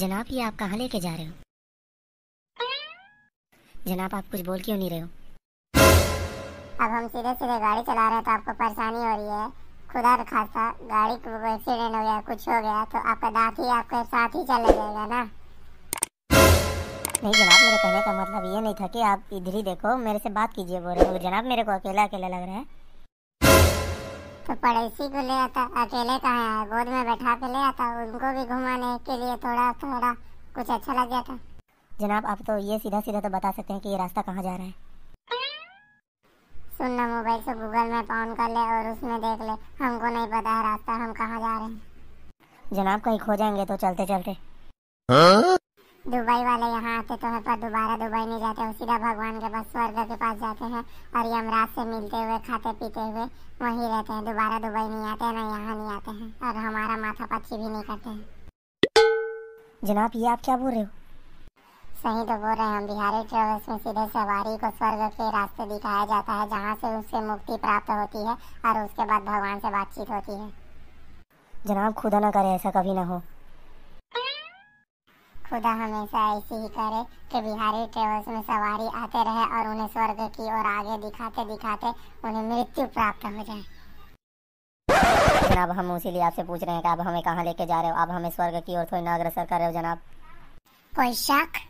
जनाब ये आप कहाँ लेके जा रहे हो जनाब आप कुछ बोल क्यों नहीं रहे हो अब हम सीधे सीधे गाड़ी चला रहे हैं तो आपको परेशानी हो रही है खुदा खासा गाड़ी को एक्सीडेंट हो गया कुछ हो गया तो आपका दांत ही आपके साथ ही चले जाएगा ना नहीं जनाब मेरे कहने का मतलब ये नहीं था कि आप इधर ही देखो मेरे से बात कीजिए बोल रहे हो जनाब मेरे को अकेला अकेला लग रहा है तो पड़ोसी को ले आता अकेले कहाँ है गोद में बैठा के ले आता उनको भी घुमाने के लिए थोड़ा थोड़ा कुछ अच्छा लग जाता जनाब आप तो ये सीधा सीधा तो बता सकते हैं कि ये रास्ता कहाँ जा रहा है सुनना मोबाइल से गूगल मैप ऑन कर ले और उसमें देख ले हमको नहीं पता है रास्ता हम कहाँ जा रहे हैं जनाब कहीं खो जाएंगे तो चलते चलते हाँ? दुबई वाले यहाँ आते तो पर दोबारा दुबई नहीं जाते सीधा भगवान के पास स्वर्ग के पास जाते हैं और यमराज से मिलते हुए खाते पीते हुए वहीं रहते हैं दोबारा दुबई नहीं आते ना यहाँ नहीं आते हैं और हमारा माथा पच्ची भी नहीं करते हैं जनाब ये आप क्या बोल रहे हो सही तो बोल रहे हैं हम बिहारी ट्रेवल्स में सीधे सवारी को स्वर्ग के रास्ते दिखाया जाता है जहाँ से उससे मुक्ति प्राप्त होती है और उसके बाद भगवान से बातचीत होती है जनाब खुदा ना करे ऐसा कभी ना हो खुदा हमेशा ऐसे ही करे कि बिहारी ट्रेवल्स में सवारी आते रहे और उन्हें स्वर्ग की ओर आगे दिखाते दिखाते उन्हें मृत्यु प्राप्त हो जाए जनाब हम उसी उसीलिए आपसे पूछ रहे हैं कि आप हमें कहाँ लेके जा रहे हो आप हमें स्वर्ग की ओर थोड़ी ना अग्रसर कर रहे हो जनाब कोई शक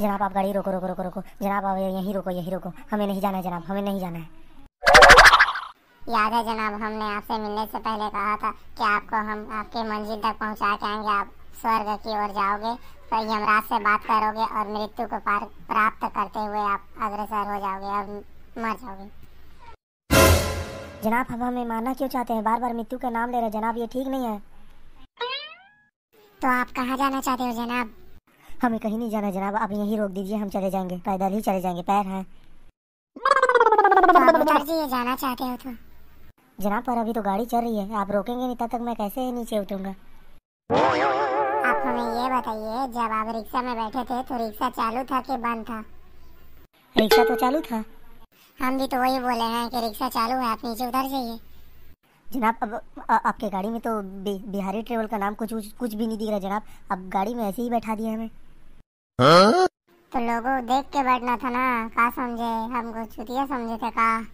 जनाब आप गाड़ी रोको रोको रोको रोको जनाब आप यहीं रोको यहीं रोको हमें नहीं जाना है जनाब हमें नहीं जाना है याद है जनाब हमने आपसे मिलने से पहले कहा था कि आपको हम आपके मंजिल तक पहुंचा के आएंगे आप स्वर्ग की ओर जाओगे तो यमराज से बात करोगे और मृत्यु को पार प्राप्त करते हुए आप अग्रसर हो जाओगे और मर जाओगे जनाब हम हमें मारना क्यों चाहते हैं बार बार मृत्यु का नाम ले रहे जनाब ये ठीक नहीं है तो आप कहाँ जाना चाहते हो जनाब हमें कहीं नहीं जाना जनाब आप यहीं रोक दीजिए हम चले जाएंगे पैदल ही चले जाएंगे पैर हैं तो जाना चाहते हो तो जनाब पर अभी तो गाड़ी चल रही है आप रोकेंगे नहीं तब तक मैं कैसे नीचे उतरूंगा हमें ये बताइए जब आप रिक्शा में बैठे थे तो रिक्शा चालू था कि बंद था रिक्शा तो चालू था हम भी तो वही बोले हैं कि रिक्शा चालू है आप नीचे उतर जाइए जनाब अब आ, आपके गाड़ी में तो बिहारी ट्रेवल का नाम कुछ कुछ भी नहीं दिख रहा जनाब अब गाड़ी में ऐसे ही बैठा दिया हमें तो लोगो देख के बैठना था ना कहा समझे हमको चुतिया समझे थे कहा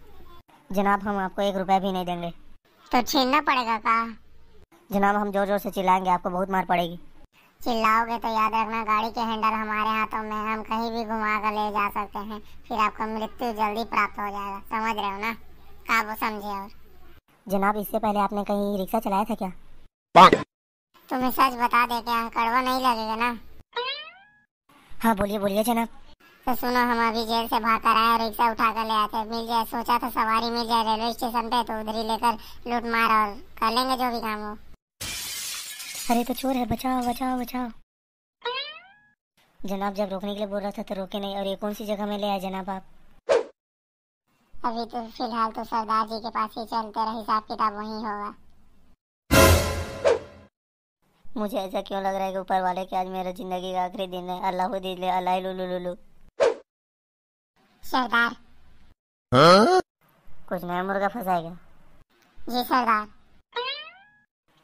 जनाब हम आपको एक रुपया भी नहीं देंगे तो छीनना पड़ेगा का जनाब हम जोर जोर से चिल्लाएंगे आपको बहुत मार पड़ेगी चिल्लाओगे तो याद रखना गाड़ी के हैंडल हमारे हाथों में हम कहीं भी घुमा कर ले जा सकते हैं फिर आपको मृत्यु जल्दी प्राप्त हो जाएगा समझ रहे हो ना काबू समझे और जनाब इससे पहले आपने कहीं रिक्शा चलाया था क्या तुम्हें सच बता दे क्या कड़वा नहीं लगेगा ना हाँ बोलिए बोलिए जनाब तो सुनो हम अभी जेल से भाग कर आए रिक्शा उठा कर ले आते मिल जाए सोचा था सवारी मिल जाए रेलवे स्टेशन पे तो उधर ही लेकर लूट मार और कर लेंगे जो भी काम हो अरे तो चोर है बचाओ बचाओ बचाओ जनाब जब रोकने के लिए बोल रहा था तो रोके नहीं और ये कौन सी जगह में ले आए जनाब आप अभी तो फिलहाल तो सरदार जी के पास ही चलते रहे हिसाब किताब वही होगा मुझे ऐसा क्यों लग रहा है कि ऊपर वाले के आज मेरा जिंदगी का आखिरी दिन है अल्लाह दीजिए अल्लाह लुलू लुलू सरदार हाँ? कुछ नया मुर्गा फंसाएगा जी सरदार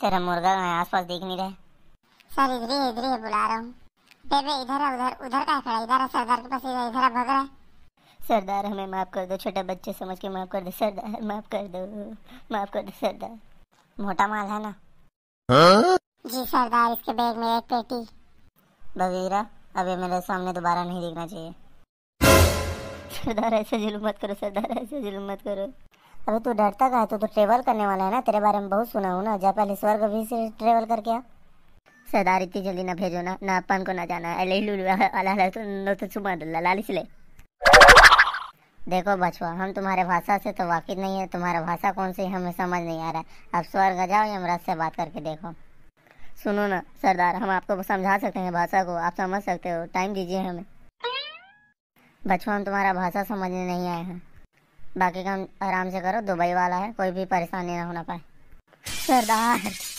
तेरा मुर्गा आस पास देख नहीं रहे सर इधर ही इधर ही बुला रहा हूँ बेबे इधर है उधर उधर का खड़ा इधर है सरदार के पास इधर इधर भग रहा है सरदार हमें माफ़ कर दो छोटा बच्चे समझ के माफ़ कर दो सरदार माफ़ कर दो माफ़ कर दो सरदार मोटा माल है ना हाँ? जी सरदार इसके बैग में एक पेटी बगीरा अबे मेरे सामने दोबारा नहीं देखना चाहिए सरदार ऐसे जुलूम मत करो सरदार ऐसे जुलूम मत करो अभी तू डरता कहा तो तू ट्रेवल करने वाला है ना तेरे बारे में बहुत सुना हूँ ना जा पहले स्वर्ग भी से ट्रेवल करके आ सरदार इतनी जल्दी ना भेजो ना ना अपन को ना जाना है तो लालिसले देखो बछुआ हम तुम्हारे भाषा से तो वाकिफ नहीं है तुम्हारा भाषा कौन सी हमें समझ नहीं आ रहा है आप स्वर्ग जाओ यमराज से बात करके देखो सुनो ना सरदार हम आपको समझा सकते हैं भाषा को आप समझ सकते हो टाइम दीजिए हमें बचवा हम तुम्हारा भाषा समझने नहीं आए हैं बाकी काम आराम से करो दुबई वाला है कोई भी परेशानी ना होना पाए सरदार